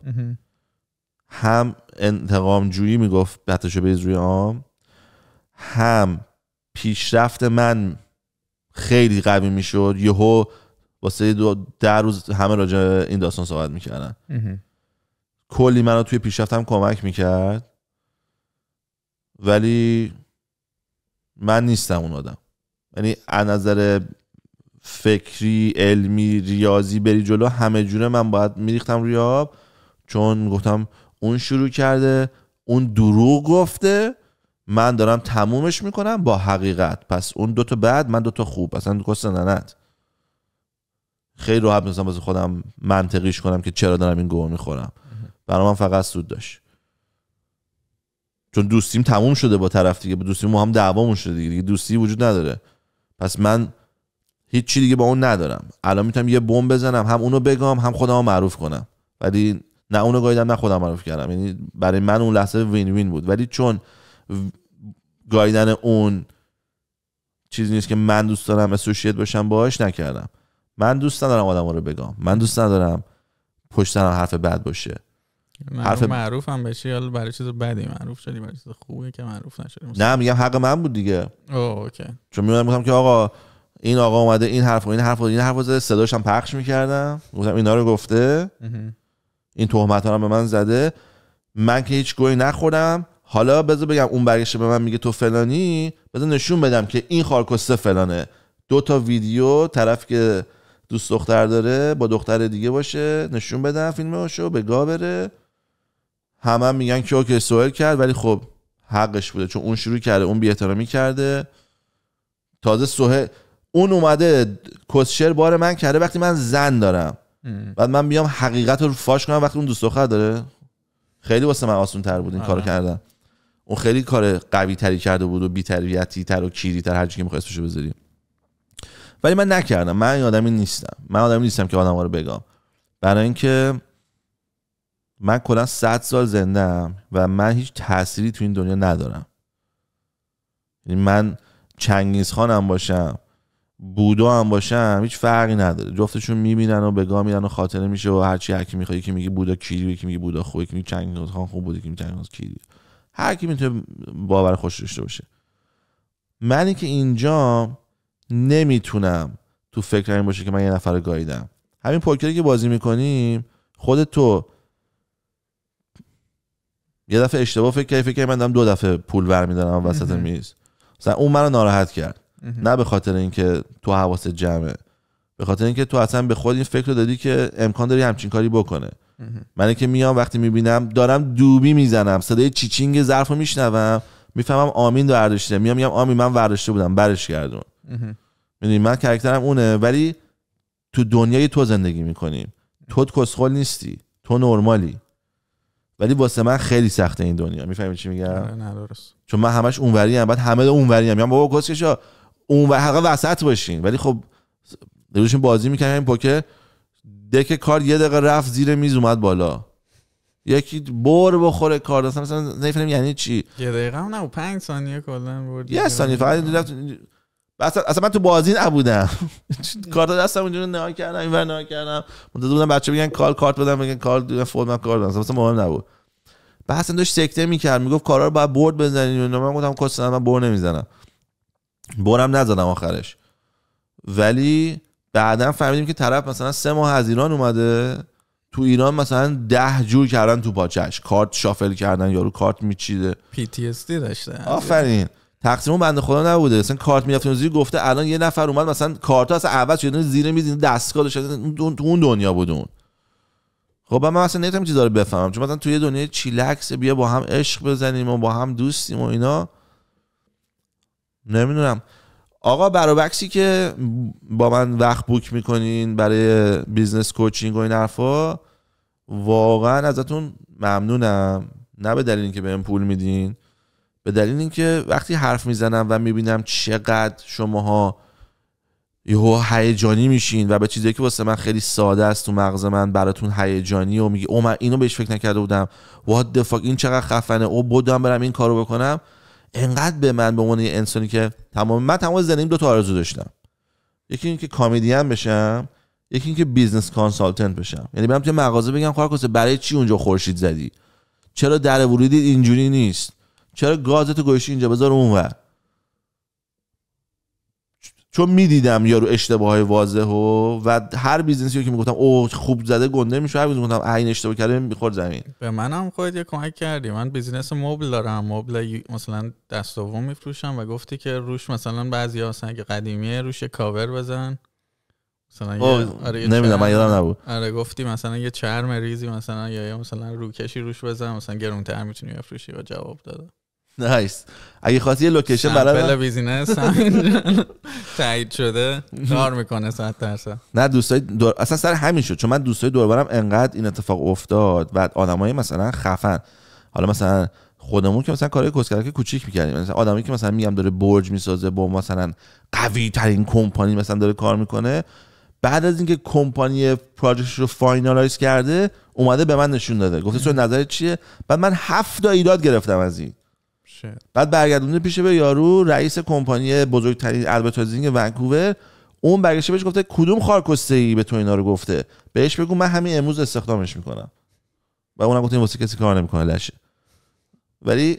هم انتقام جویی میگفت پتشو بریز روی آب هم پیشرفت من خیلی قوی میشد یهو واسه دو در روز همه راجع این داستان صحبت میکردن کلی منو توی پیشرفتم کمک میکرد ولی من نیستم اون آدم یعنی از نظر فکری علمی ریاضی بری جلو همه جوره من باید میریختم روی چون گفتم اون شروع کرده اون دروغ گفته من دارم تمومش میکنم با حقیقت پس اون دوتا بعد من دوتا خوب اصلا کس ننت خیلی راحت میتونستم واسه خودم منطقیش کنم که چرا دارم این گوه میخورم برای من فقط سود داشت چون دوستیم تموم شده با طرف دیگه با دوستیم ما هم دعوامون شده دیگه دوستی وجود نداره پس من چی دیگه با اون ندارم الان میتونم یه بمب بزنم هم اونو بگم هم خودم معروف کنم ولی نه اونو گایدم نه خودم معروف کردم یعنی برای من اون لحظه وین وین بود ولی چون گایدن اون چیزی نیست که من دوست دارم اسوشیت باشم باهاش نکردم من دوست ندارم آدم رو بگم من دوست ندارم پشت سرم حرف بد باشه معروف حرف معروف هم بشی حالا برای چیز بدی معروف شدی برای چیز خوبه که معروف نشدی نه میگم حق من بود دیگه اوکی چون میگم که آقا این آقا اومده این حرف و این حرف و این حرف زده صداش هم پخش میکردم گفتم اینا رو گفته این تهمت ها به من زده من که هیچ گویی نخورم حالا بذار بگم اون برگشته به من میگه تو فلانی بذار نشون بدم که این خارکسته فلانه دو تا ویدیو طرف که دوست دختر داره با دختر دیگه باشه نشون بدم باشه به گا بره همه هم میگن که اوکی سوال کرد ولی خب حقش بوده چون اون شروع کرده اون بی کرده تازه سوهل اون اومده کسشر بار من کرده وقتی من زن دارم بعد من بیام حقیقت رو فاش کنم وقتی اون دوست دختر داره خیلی واسه من آسون تر بود این کارو آره. کردم اون خیلی کار قوی تری کرده بود و بی تر و کیری تر هر چی که میخوای بشه بذاری ولی من نکردم من این آدمی نیستم من آدمی نیستم که آدم رو بگم برای اینکه من کلا 100 سال زنده و من هیچ تأثیری تو این دنیا ندارم یعنی من چنگیز خانم باشم بودو هم باشم هیچ فرقی نداره جفتشون میبینن و بگاه میدن و خاطره میشه و هرچی هر کی میخواد که میگه بودا کیری که میگه بودا خوبه که چنگ چنگ خان خوب بوده که میگه چنگیز کیری هر کی میتونه باور خوش داشته باشه منی که اینجا نمیتونم تو فکر این باشه که من یه نفر رو گاییدم همین پوکری که بازی میکنیم خود تو یه دفعه اشتباه فکر کردی فکر من دارم دو دفعه پول و وسط میز مثلا اون منو ناراحت کرد نه به خاطر اینکه تو حواس جمعه به خاطر اینکه تو اصلا به خود این فکر رو دادی که امکان داری همچین کاری بکنه من که میام وقتی میبینم دارم دوبی میزنم صدای چیچینگ ظرف رو میشنوم میفهمم آمین برداشته میام میام آمین من ورداشته بودم برش گردون میدونی من کرکترم اونه ولی تو دنیای تو زندگی میکنیم تو کسخل نیستی تو نرمالی ولی واسه من خیلی سخته این دنیا میفهمی چی میگم آره، نه, درست چون من همش اونوری ام بعد همه اونوری ام میگم بابا گسکشا اون و حقا وسط باشین ولی خب داشتیم بازی میکنیم این پوکر دک کار یه دقیقه رفت زیر میز اومد بالا یکی بر بخوره کار دستم مثلا نمیفهمم یعنی چی یه دقیقه هم نه 5 ثانیه کلا برد یه ثانیه فقط اصلا اصلا من تو بازی نبودم کارت دستم اونجوری نه کردم اینور نگاه کردم منتظر بودم بچه بگن کال کارت بدم بگن کال فول من کارت بدم اصلا مهم نبود بعد اصلا داشت سکته میکرد میگفت کارا رو باید برد بزنین من گفتم کس من برد نمیزنم برم نزدم آخرش ولی بعدا فهمیدیم که طرف مثلا سه ماه از ایران اومده تو ایران مثلا ده جور کردن تو پاچش کارت شافل کردن یارو کارت میچیده پی تی داشته آفرین تقسیم اون بنده خدا نبوده مثلا کارت میافتیم زیر گفته الان یه نفر اومد مثلا کارت اصلا عوض شده زیر میزین دستگاه داشته تو اون دنیا بود اون خب من اصلا نمیتونم چیزا داره بفهمم چون مثلا یه دنیای چیلکس بیا با هم عشق بزنیم و با هم دوستیم و اینا نمیدونم آقا برابکسی که با من وقت بوک میکنین برای بیزنس کوچینگ و این حرفا واقعا ازتون ممنونم نه به دلیل اینکه بهم پول میدین به دلیل اینکه وقتی حرف میزنم و میبینم چقدر شماها یهو هیجانی میشین و به چیزی که واسه من خیلی ساده است تو مغز من براتون هیجانی و میگی او من اینو بهش فکر نکرده بودم وات fuck این چقدر خفنه او بودم برم این کارو بکنم انقدر به من به عنوان انسانی که تمام من تمام زندگیم دو تا آرزو داشتم یکی اینکه کامیدین بشم یکی اینکه بیزنس کانسالتنت بشم یعنی برم توی مغازه بگم کار برای چی اونجا خورشید زدی چرا در ورودی اینجوری نیست چرا گازتو گوشی اینجا بذار اونور چون میدیدم یارو اشتباه های و و هر بیزنسی که میگفتم او خوب زده گنده میشه هر بیزنسی گفتم این اشتباه کرده میخورد زمین به منم خودت یه کمک کردی من بیزنس مبل دارم مبل مثلا دست دوم میفروشم و گفتی که روش مثلا بعضی ها که قدیمیه روش کاور بزن مثلا آره نمیدونم من یادم نبود آره گفتی مثلا یه چرم ریزی مثلا یا مثلا روکشی روش بزن مثلا گرونتر میتونی بفروشی و جواب دادم نایس اگه خواستی یه لوکیشن برای سمپل بیزینس تایید شده کار میکنه ساعت درصد نه دوستای دور... اصلا سر همین شد چون من دوستای دوربارم انقدر این اتفاق افتاد و آدمای مثلا خفن حالا مثلا خودمون که مثلا کارای کسکرک کوچیک میکردیم مثلا آدمی که مثلا میگم داره برج میسازه با مثلا قوی ترین کمپانی مثلا داره کار میکنه بعد از اینکه کمپانی پروژه رو فاینالایز کرده اومده به من نشون داده گفته تو نظر چیه بعد من هفت تا ایراد گرفتم از این بعد برگردونده پیش به یارو رئیس کمپانی بزرگترین ادورتایزینگ ونکوور اون برگشته بهش گفته کدوم خارکسته ای به تو اینا رو گفته بهش بگو من همین امروز استخدامش میکنم و اونم گفت این واسه کسی کار نمیکنه لشه ولی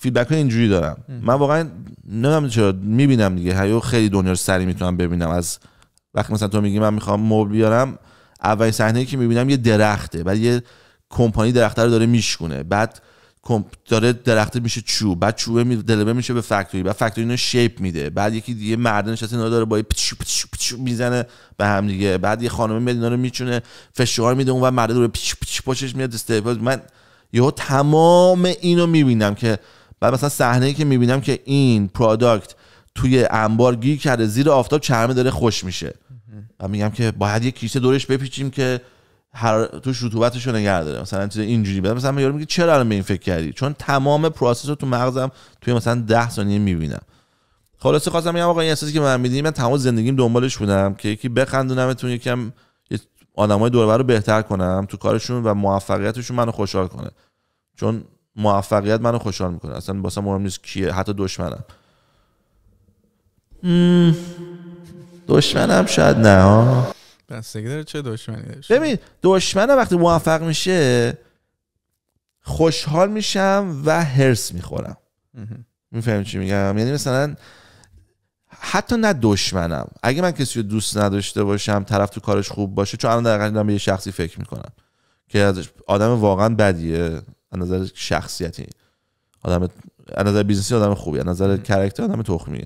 فیدبک های اینجوری دارم ام. من واقعا نمیدونم چرا میبینم دیگه هیو خیلی دنیا رو سری میتونم ببینم از وقتی مثلا تو میگی من میخوام مبل بیارم اولین صحنه که میبینم یه درخته بعد یه کمپانی درخته رو داره میشکونه بعد داره درخته میشه چوب بعد چوبه می میشه به فکتوری بعد فکتوری اینو شیپ میده بعد یکی دیگه مرد نشسته اینا داره با پچو میزنه به هم دیگه بعد یه خانم میاد اینا رو میچونه فشار میده اون و مرد رو پچو پچو میاد استیپل من یهو تمام اینو میبینم که بعد مثلا صحنه ای که میبینم که این پروداکت توی انبار گیر کرده زیر آفتاب چرمه داره خوش میشه و میگم که باید یه کیسه دورش بپیچیم که هر توش رطوبتش رو نگه داره مثلا چیز اینجوری بده مثلا یارو میگه چرا الان به این فکر کردی چون تمام پروسس رو تو مغزم توی مثلا 10 ثانیه میبینم خلاصه خواستم میگم آقا این احساسی که من میدیم من تمام زندگیم دنبالش بودم که یکی بخندونمتون یکم آدمای دور رو بهتر کنم تو کارشون و موفقیتشون منو خوشحال کنه چون موفقیت منو خوشحال میکنه اصلا واسه مهم نیست کیه حتی دشمنم دشمنم شاید نه بستگی داره چه دشمنی داشت ببین وقتی موفق میشه خوشحال میشم و هرس میخورم میفهمی چی میگم یعنی مثلا حتی نه دشمنم اگه من کسی رو دوست نداشته باشم طرف تو کارش خوب باشه چون الان دقیقا به یه شخصی فکر میکنم که ازش آدم واقعا بدیه از نظر شخصیتی آدم از نظر بیزنسی آدم خوبی از نظر کرکتر آدم تخمیه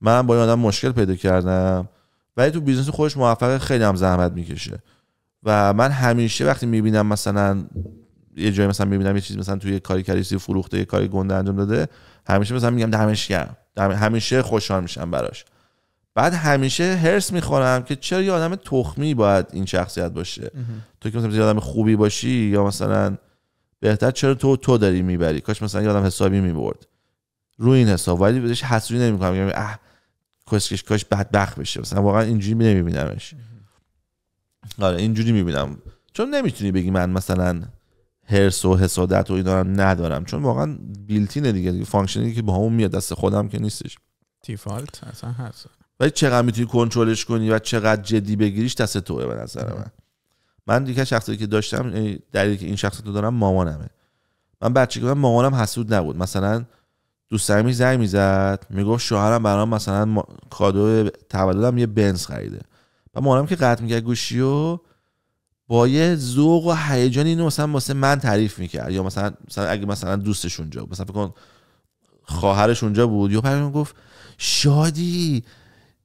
من با این آدم مشکل پیدا کردم ولی تو بیزنس خودش موفق خیلی هم زحمت میکشه و من همیشه وقتی میبینم مثلا یه جایی مثلا میبینم یه چیز مثلا توی کاری کریسی فروخته یه کاری گنده انجام داده همیشه مثلا میگم دمش گرم همیشه خوشحال میشم براش بعد همیشه هرس میخورم که چرا یه آدم تخمی باید این شخصیت باشه تو که مثلا یه آدم خوبی باشی یا مثلا بهتر چرا تو تو داری میبری کاش مثلا یه آدم حسابی میبرد روی این حساب ولی بهش حسودی نمیکنم میگم اه کشکش کاش بدبخت بشه مثلا واقعا اینجوری نمیبینمش آره اینجوری میبینم چون نمیتونی بگی من مثلا هرس و حسادت و اینا ندارم چون واقعا بیلتینه دیگه دیگه فانکشنی که با همون میاد دست خودم که نیستش تیفالت اصلا هست ولی چقدر میتونی کنترلش کنی و چقدر جدی بگیریش دست توه به نظر من من دیگه شخصی که داشتم دلیلی که این شخص رو دارم مامانمه من بچه که مامانم حسود نبود مثلا دوست زنگ میزد میگفت شوهرم برام مثلا کادو تولدم یه بنز خریده و مامانم که قطع میکرد گوشی و با یه ذوق و هیجان اینو مثلا واسه من تعریف میکرد یا مثلا مثلا اگه مثلا دوستش اونجا مثلا فکر کن خواهرش اونجا بود یا پرشون گفت شادی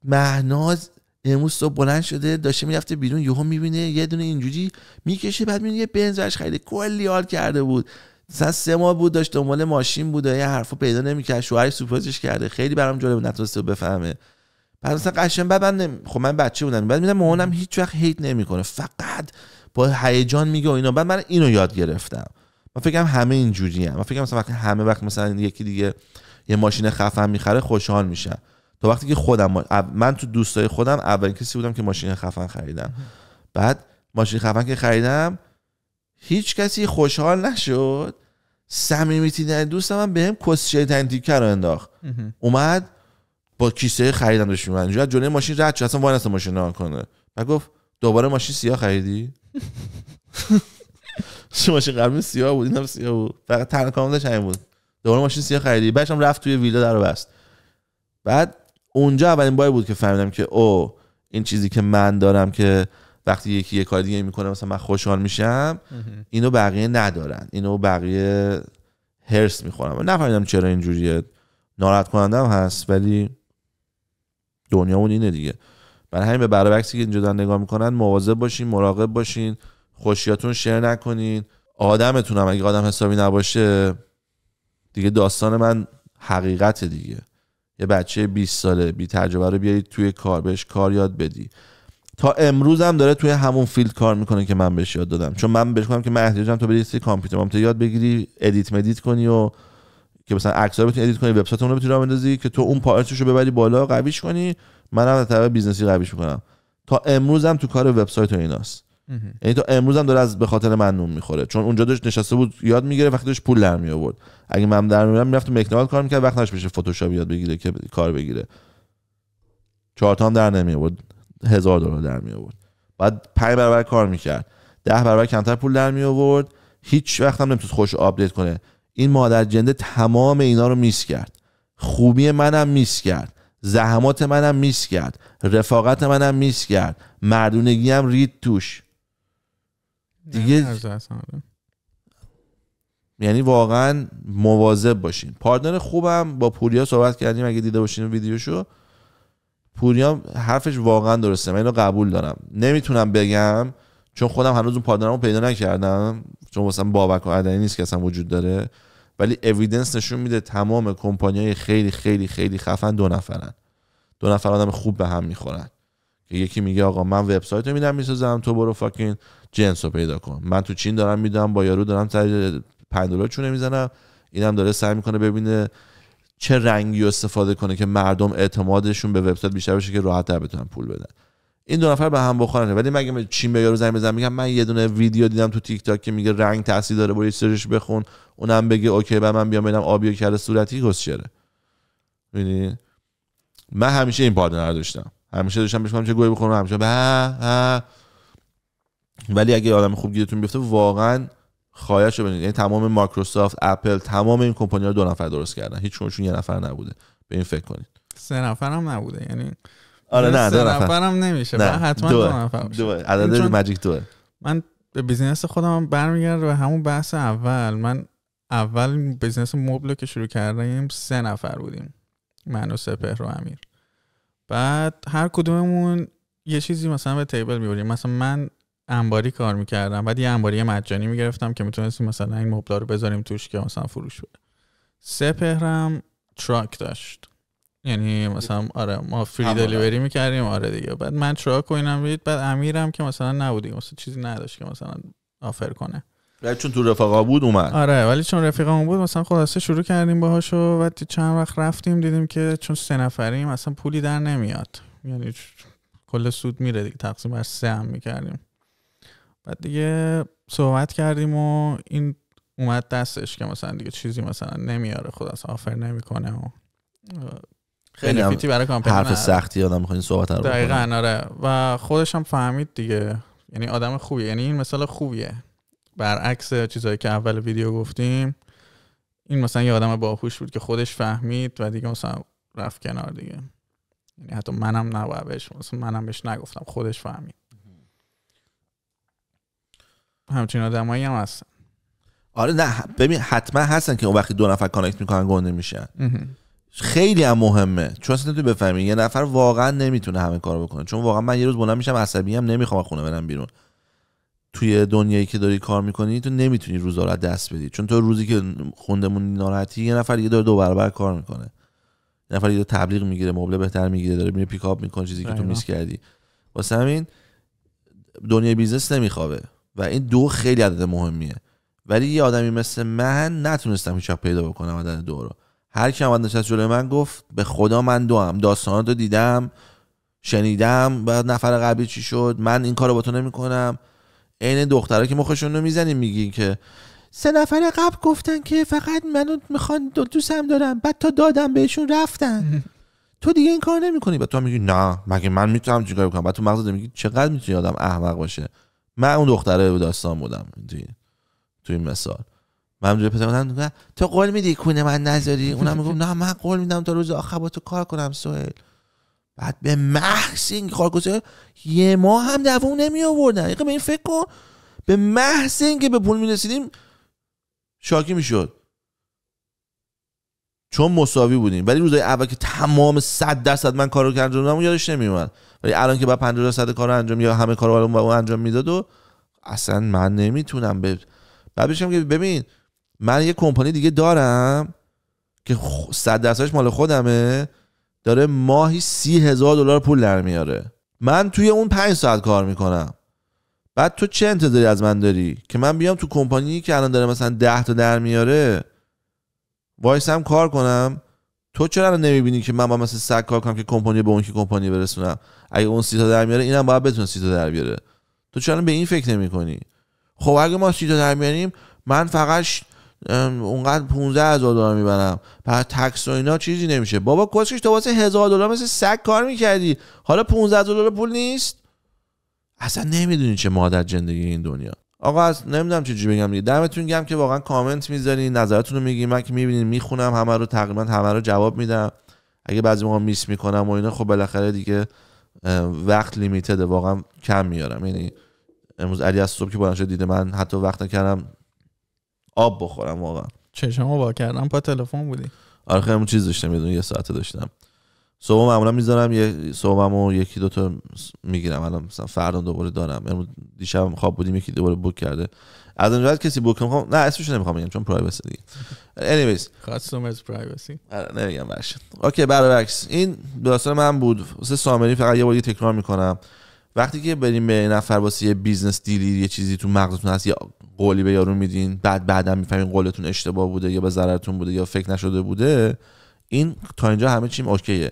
مهناز امروز صبح بلند شده داشته میرفته بیرون یهو میبینه یه دونه اینجوری میکشه بعد میبینه یه بنزش خریده کلی حال کرده بود مثلا سه ماه بود داشت دنبال ماشین بود و یه حرفو پیدا نمیکرد شوهرش سورپرایزش کرده خیلی برام جالب رو بفهمه بعد مثلا قشن بعد من خب من بچه بودم بعد میدم مامانم هیچ وقت هیت نمیکنه فقط با هیجان میگه و اینا بعد من اینو یاد گرفتم من فکرم همه اینجوری هم. من فکرم مثلا همه وقت مثلا یکی دیگه یه ماشین خفن میخره خوشحال میشه تا وقتی که خودم من تو دوستای خودم اولین کسی بودم که ماشین خفن خریدم بعد ماشین خفن که خریدم هیچ کسی خوشحال نشد سمیمیتی در دوست من بهم کسیه تنتیکه رو انداخت اومد با کیسه خریدم داشت من جوید جلوی ماشین رد شد اصلا وانست ماشین نگاه کنه و گفت دوباره ماشین سیاه خریدی ماشین قبلی سیاه بود هم سیاه بود فقط تنها کام داشت همین بود دوباره ماشین سیاه خریدی بعدش هم رفت توی ویلا در بست بعد اونجا اولین بایی بود که فهمیدم که او این چیزی که من دارم که وقتی یکی یه کار دیگه میکنه مثلا من خوشحال میشم اینو بقیه ندارن اینو بقیه هرس میخورم نفهمیدم چرا اینجوریه ناراحت کنندم هست ولی دنیامون اینه دیگه برای همین به برابکسی که اینجا دارن نگاه میکنن مواظب باشین مراقب باشین خوشیاتون شیر نکنین آدمتون هم اگه آدم حسابی نباشه دیگه داستان من حقیقت دیگه یه بچه 20 ساله بی تجربه رو بیاری توی کار بهش کار یاد بدی تا امروز هم داره توی همون فیلد کار میکنه که من بهش یاد دادم چون من بهش گفتم که من احتیاجم تو بری سری کامپیوتر مام یاد بگیری ادیت مدیت کنی و که مثلا عکس رو بتونی ادیت کنی وبسایت رو بتونی راه بندازی که تو اون رو ببری بالا قویش کنی منم از طرف بیزنسی قویش میکنم تا امروز هم تو کار وبسایت و ایناست یعنی تو امروز هم داره از به خاطر من نون میخوره چون اونجا داشت نشسته بود یاد میگیره وقتی داشت پول در می اگه من در میرم میرفت مکنوال کار میکرد وقت نش بشه فتوشاپ یاد بگیره که کار بگیره چهار هم در نمی هزار دلار در می آورد بعد پنج برابر کار میکرد ده برابر کمتر پول در می آورد هیچ وقت هم نمیتونست خوش آپدیت کنه این مادر جنده تمام اینا رو میس کرد خوبی منم میس کرد زحمات منم میس کرد رفاقت منم میس کرد مردونگی هم رید توش دیگه یعنی واقعا مواظب باشین پارتنر خوبم با پوریا صحبت کردیم اگه دیده باشین ویدیوشو پوریام، حرفش واقعا درسته من اینو قبول دارم نمیتونم بگم چون خودم هنوز اون رو پیدا نکردم چون مثلا بابک و عدنی نیست که اصلا وجود داره ولی اویدنس نشون میده تمام کمپانیای خیلی خیلی خیلی خفن دو نفرن دو نفر آدم خوب به هم میخورن که یکی میگه آقا من وبسایت رو میدم میسازم تو برو فاکین جنس رو پیدا کن من تو چین دارم میدم با یارو دارم سر 5 چونه میزنم اینم داره سعی میکنه ببینه چه رنگی استفاده کنه که مردم اعتمادشون به وبسایت بیشتر بشه که تر بتونن پول بدن این دو نفر به هم بخورن ولی مگه چین به یارو زنگ بزنم میگم من یه دونه ویدیو دیدم تو تیک تاک که میگه رنگ تاثیر داره برو سریش بخون اونم بگه اوکی بعد من بیام ببینم آبی و کل صورتی گسچره میدونی من همیشه این پارتنر داشتم همیشه داشتم میگفتم چه گوی بخونم همیشه به ولی اگه آدم خوب گیرتون بیفته واقعا خواهش رو یعنی تمام مایکروسافت اپل تمام این کمپانی رو دو نفر درست کردن هیچ یه نفر نبوده به این فکر کنید سه نفر هم نبوده یعنی آره نه سه نفر. هم نمیشه نه. حتما دو نفر دو عدد ماجیک دو. من به بیزینس خودم برمیگرده به همون بحث اول من اول بیزینس مبل که شروع کردیم سه نفر بودیم من و سپهر و امیر بعد هر کدوممون یه چیزی مثلا به تیبل میبریم مثلا من انباری کار میکردم بعد یه انباری مجانی میگرفتم که میتونستیم مثلا این مبلا رو بذاریم توش که مثلا فروش بده پهرم تراک داشت یعنی مثلا آره ما فری دلیوری میکردیم آره دیگه بعد من تراک و اینم بید بعد امیرم که مثلا نبودیم مثلا چیزی نداشت که مثلا آفر کنه ولی چون تو رفقا بود اومد آره ولی چون اون بود مثلا خلاصه شروع کردیم باهاش و بعد چند وقت رفتیم دیدیم که چون سه نفریم اصلا پولی در نمیاد یعنی کل سود میره دیگه تقسیم بر سه هم میکردیم بعد دیگه صحبت کردیم و این اومد دستش که مثلا دیگه چیزی مثلا نمیاره خود از آفر نمیکنه و خیلی فیتی برای حرف سختی آدم میخواد این صحبت رو دقیقا آره و خودش هم فهمید دیگه یعنی آدم خوبیه یعنی این مثال خوبیه برعکس چیزایی که اول ویدیو گفتیم این مثلا یه آدم باهوش بود که خودش فهمید و دیگه مثلا رفت کنار دیگه یعنی حتی منم نباید بهش منم بهش نگفتم خودش فهمید همچین آدمایی هم هستن آره نه ببین حتما هستن که اون وقتی دو نفر کانکت میکنن گنده میشن خیلی هم مهمه چون اصلا تو بفهمی یه نفر واقعا نمیتونه همه کارو بکنه چون واقعا من یه روز بلند میشم عصبی هم نمیخوام خونه برم بیرون توی دنیایی که داری کار میکنی تو نمیتونی روزا رو دست بدی چون تو روزی که خوندمون ناراحتی یه نفر دیگه داره دو برابر کار میکنه یه نفر دیگه تبلیغ میگیره مبله بهتر میگیره داره میره پیکاپ میکنه چیزی که تو میس کردی واسه همین دنیای بیزنس نمیخوابه و این دو خیلی عدد مهمیه ولی یه آدمی مثل من نتونستم هیچ پیدا بکنم عدد دو رو هر کی اومد نشست جلوی من گفت به خدا من دو دوام داستانات رو دیدم شنیدم بعد نفر قبلی چی شد من این کارو با تو نمیکنم عین دخترا که مخشون رو میزنیم میگی که سه نفر قبل گفتن که فقط منو میخوان دو دوستم دارم بعد تا دادم بهشون رفتن تو دیگه این کار نمیکنی بعد تو میگی نه مگه من میتونم چیکار بکنم بعد تو مغزت میگی چقدر میتونی آدم احمق باشه من اون دختره به داستان بودم توی تو این مثال من جوری پسر بودم تو قول میدی کونه من نذاری اونم میگم نه من قول میدم تا روز آخر با تو کار کنم سهیل بعد به محض این کارگزار یه ماه هم دووم نمی آوردن به این فکر کن به محض اینکه به پول میرسیدیم شاکی میشد چون مساوی بودیم ولی روزای اول که تمام 100 درصد من کارو که انجام دادم یادش نمیومد ولی الان که بعد 50 درصد کارو انجام یا همه کارو برام اون انجام میداد و اصلا من نمیتونم ب... بعد بشم که ببین من یه کمپانی دیگه دارم که 100 درصدش مال خودمه داره ماهی سی هزار دلار پول در میاره من توی اون 5 ساعت کار میکنم بعد تو چه انتظاری از من داری که من بیام تو کمپانی که الان داره مثلا 10 تا در میاره وایسم کار کنم تو چرا نمیبینی که من با مثل سگ کار کنم که کمپانی به اون کمپانی برسونم اگه اون سیتا در میاره اینم باید بتونه سیتا در بیاره تو چرا به این فکر نمی کنی خب اگه ما سیتا در میاریم من فقط اونقدر 15 هزار دلار میبرم بعد تکس و اینا چیزی نمیشه بابا کسکش تو واسه هزار دلار مثل سگ کار میکردی حالا 15 دلار پول نیست اصلا نمیدونی چه مادر زندگی این دنیا آقا از نمیدونم چه جوری بگم دیگه دمتون گم که واقعا کامنت میذارین نظرتون رو میگین من که میبینین میخونم همه رو تقریبا همه رو جواب میدم اگه بعضی موقع میس میکنم و اینا خب بالاخره دیگه وقت لیمیتده واقعا کم میارم یعنی امروز علی از صبح که بلند دیده من حتی وقت نکردم آب بخورم واقعا شما با کردم پا تلفن بودی آره خیلی چیز داشتم یه ساعته داشتم صبح معمولا میذارم یه صبحمو یکی دو تا میگیرم الان مثلا فردا دوباره دارم امروز دیشب خواب بودیم یکی دوباره بوک کرده از اون کسی بوک میخوام نه اسمش نمیخوام بگم چون پرایوسی دیگه anyways کاستومرز پرایوسی نمیگم باشه اوکی برعکس این داستان من بود واسه سامری فقط یه بار یه تکرار میکنم وقتی که بریم به نفر واسه یه بیزنس دیلی یه چیزی تو مغزتون هست یا قولی به یارو میدین بعد بعدا میفهمین قولتون اشتباه بوده یا به ضررتون بوده یا فکر نشده بوده این تا اینجا همه چیم اوکیه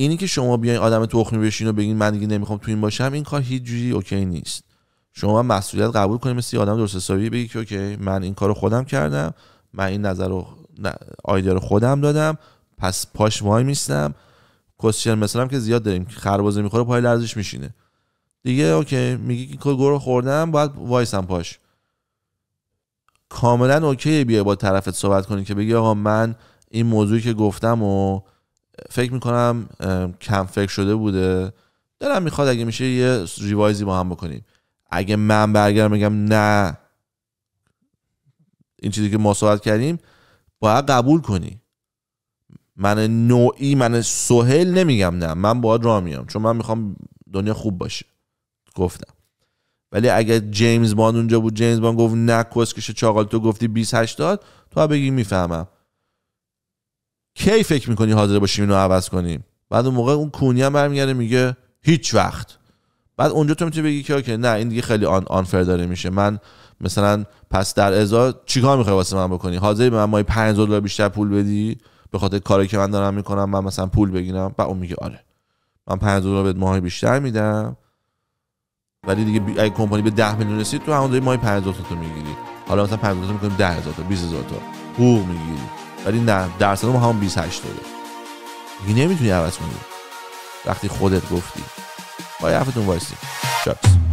اینی که شما بیاین آدم تخمی بشین و بگین من دیگه نمیخوام تو این باشم این کار هیچ جوری اوکی نیست شما مسئولیت قبول کنید مثل آدم درست حسابی بگی که اوکی من این کارو خودم کردم من این نظر رو آیدیا رو خودم دادم پس پاش وای میستم کوشن مثلا که زیاد داریم که خربازه میخوره پای لرزش میشینه دیگه اوکی میگی که گور خوردم باید وایسم پاش کاملا اوکی بیا با طرفت صحبت کنی که بگی آقا من این موضوعی که گفتم و فکر میکنم کم فکر شده بوده دلم میخواد اگه میشه یه ریوایزی با هم بکنیم اگه من برگردم میگم نه این چیزی که ما صحبت کردیم باید قبول کنی من نوعی من سهل نمیگم نه من باید راه چون من میخوام دنیا خوب باشه گفتم ولی اگه جیمز باند اونجا بود جیمز باند گفت نه کس کشه چاقال تو گفتی 28 داد تو بگی میفهمم کی فکر میکنی حاضر باشیم اینو عوض کنیم بعد اون موقع اون کونی هم برمیگرده میگه هیچ وقت بعد اونجا تو میتونی بگی که اوکی نه این دیگه خیلی آن آنفر داره میشه من مثلا پس در ازا چیکار میخوای واسه من بکنی حاضر به من مای 5 دلار بیشتر پول بدی به خاطر کاری که من دارم میکنم من مثلا پول بگیرم و اون میگه آره من 5 دلار بهت ماهی بیشتر میدم ولی دیگه اگه کمپانی به 10 میلیون رسید تو همون داری ماهی دلار تو میگیری حالا مثلا 5 تا میکنیم هزار تا هزار تا حقوق میگیری ولی نه درصد همون 20 80 دیگه نمیتونی عوض کنی وقتی خودت گفتی با حرفتون وایسی چاپس